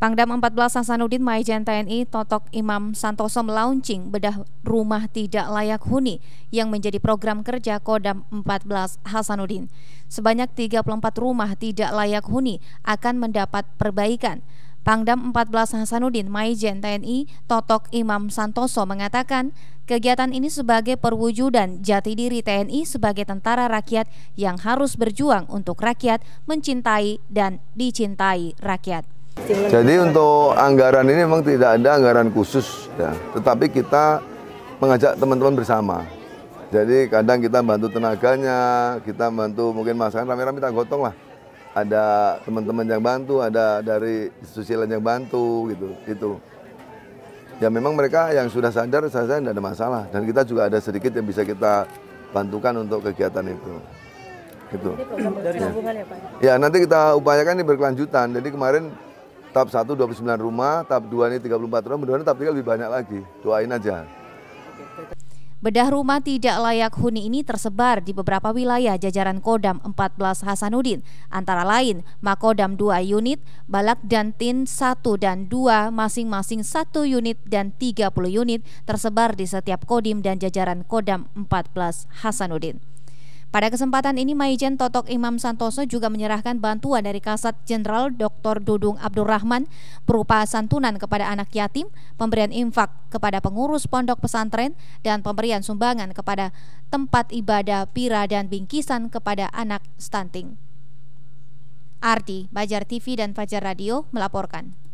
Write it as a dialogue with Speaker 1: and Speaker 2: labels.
Speaker 1: Pangdam 14 Hasanuddin Maijen TNI Totok Imam Santoso melaunching bedah rumah tidak layak huni yang menjadi program kerja Kodam 14 Hasanuddin. Sebanyak 34 rumah tidak layak huni akan mendapat perbaikan. Pangdam 14 Hasanuddin Maijen TNI Totok Imam Santoso mengatakan kegiatan ini sebagai perwujudan jati diri TNI sebagai tentara rakyat yang harus berjuang untuk rakyat, mencintai dan dicintai rakyat. Jadi
Speaker 2: untuk anggaran ini memang tidak ada anggaran khusus ya, tetapi kita mengajak teman-teman bersama. Jadi kadang kita bantu tenaganya, kita bantu mungkin masakan rame-rame kita gotong lah. Ada teman-teman yang bantu, ada dari institusi lain yang bantu gitu. Itu. Ya memang mereka yang sudah sadar, saya sadar tidak ada masalah. Dan kita juga ada sedikit yang bisa kita bantukan untuk kegiatan itu. Gitu. Dari ya. Ya, ya nanti kita upayakan ini berkelanjutan. Jadi kemarin Tahap 1 29 rumah, tahap 2 ini 34 rumah, mudah-mudahan tahap 3 lebih banyak lagi. Doain aja.
Speaker 1: Bedah rumah tidak layak huni ini tersebar di beberapa wilayah jajaran Kodam 14 Hasanuddin, antara lain Makodam 2 unit, Balak dan Tin 1 dan 2 masing-masing 1 unit dan 30 unit tersebar di setiap Kodim dan jajaran Kodam 14 Hasanuddin. Pada kesempatan ini Maijen Totok Imam Santoso juga menyerahkan bantuan dari Kasat Jenderal Dr. Dudung Abdurrahman berupa santunan kepada anak yatim, pemberian infak kepada pengurus pondok pesantren, dan pemberian sumbangan kepada tempat ibadah pira dan bingkisan kepada anak stunting. Ardi, Bajar TV dan Fajar Radio melaporkan.